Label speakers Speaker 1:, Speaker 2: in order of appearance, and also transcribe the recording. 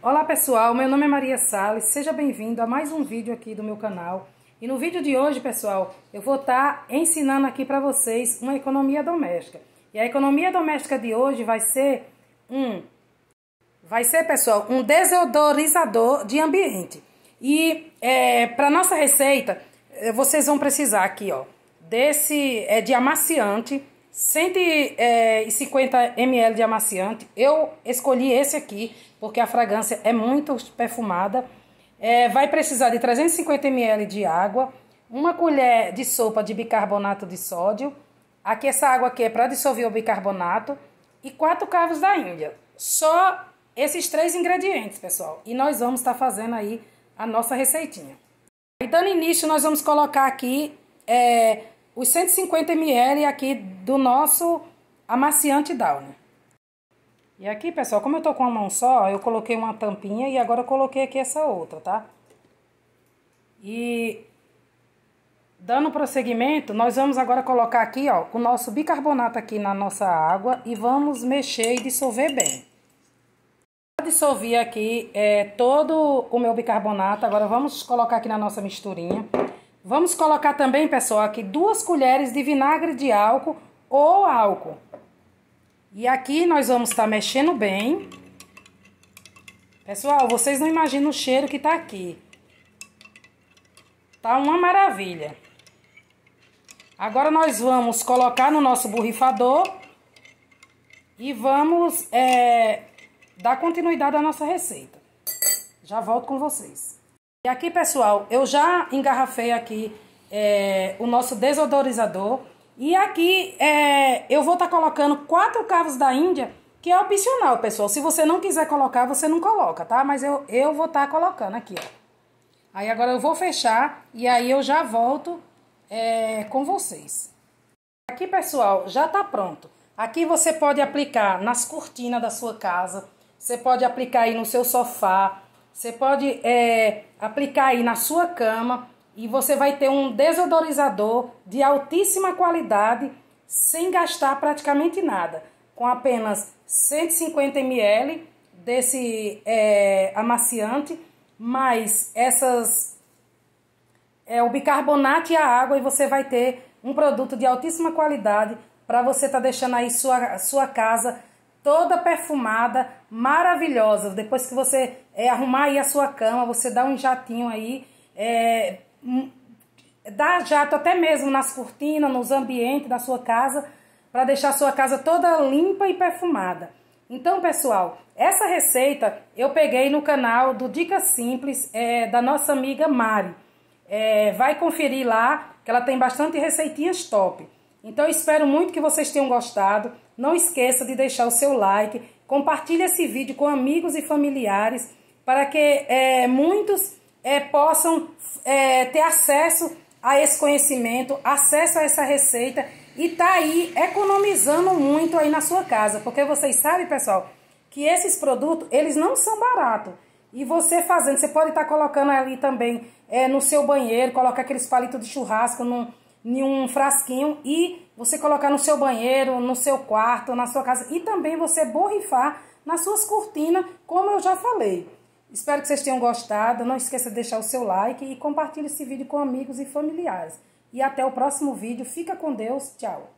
Speaker 1: Olá pessoal, meu nome é Maria Sales, seja bem-vindo a mais um vídeo aqui do meu canal. E no vídeo de hoje, pessoal, eu vou estar tá ensinando aqui para vocês uma economia doméstica. E a economia doméstica de hoje vai ser um vai ser, pessoal, um desodorizador de ambiente. E é, para nossa receita, é, vocês vão precisar aqui, ó, desse é, de amaciante 150 eh, ml de amaciante. Eu escolhi esse aqui porque a fragrância é muito perfumada. É, vai precisar de 350 ml de água, uma colher de sopa de bicarbonato de sódio. Aqui essa água aqui é para dissolver o bicarbonato e quatro carros da Índia. Só esses três ingredientes, pessoal. E nós vamos estar tá fazendo aí a nossa receitinha. E dando início, nós vamos colocar aqui é, os 150 ml aqui do nosso amaciante Downer. E aqui, pessoal, como eu tô com a mão só, eu coloquei uma tampinha e agora eu coloquei aqui essa outra, tá? E dando prosseguimento, nós vamos agora colocar aqui, ó, o nosso bicarbonato aqui na nossa água e vamos mexer e dissolver bem. Já dissolvi aqui é, todo o meu bicarbonato, agora vamos colocar aqui na nossa misturinha. Vamos colocar também, pessoal, aqui duas colheres de vinagre de álcool ou álcool. E aqui nós vamos estar tá mexendo bem. Pessoal, vocês não imaginam o cheiro que tá aqui. Tá uma maravilha. Agora nós vamos colocar no nosso borrifador e vamos é, dar continuidade à nossa receita. Já volto com vocês. E aqui, pessoal, eu já engarrafei aqui é, o nosso desodorizador. E aqui é, eu vou estar tá colocando quatro cavos da Índia, que é opcional, pessoal. Se você não quiser colocar, você não coloca, tá? Mas eu, eu vou estar tá colocando aqui, ó. Aí agora eu vou fechar e aí eu já volto é, com vocês. Aqui, pessoal, já tá pronto. Aqui você pode aplicar nas cortinas da sua casa, você pode aplicar aí no seu sofá, você pode é, aplicar aí na sua cama e você vai ter um desodorizador de altíssima qualidade sem gastar praticamente nada. Com apenas 150 ml desse é, amaciante, mais essas é, o bicarbonato e a água e você vai ter um produto de altíssima qualidade para você estar tá deixando aí sua, sua casa toda perfumada, maravilhosa. Depois que você é, arrumar aí a sua cama, você dá um jatinho aí, é, dá jato até mesmo nas cortinas, nos ambientes da sua casa, para deixar a sua casa toda limpa e perfumada. Então, pessoal, essa receita eu peguei no canal do dicas Simples é, da nossa amiga Mari. É, vai conferir lá, que ela tem bastante receitinhas top. Então, espero muito que vocês tenham gostado. Não esqueça de deixar o seu like, compartilhe esse vídeo com amigos e familiares para que é, muitos é, possam é, ter acesso a esse conhecimento, acesso a essa receita e tá aí economizando muito aí na sua casa, porque vocês sabem, pessoal, que esses produtos eles não são baratos. E você fazendo, você pode estar tá colocando ali também é, no seu banheiro, colocar aqueles palitos de churrasco num, em um frasquinho e você colocar no seu banheiro, no seu quarto, na sua casa e também você borrifar nas suas cortinas, como eu já falei. Espero que vocês tenham gostado. Não esqueça de deixar o seu like e compartilhe esse vídeo com amigos e familiares. E até o próximo vídeo. Fica com Deus. Tchau.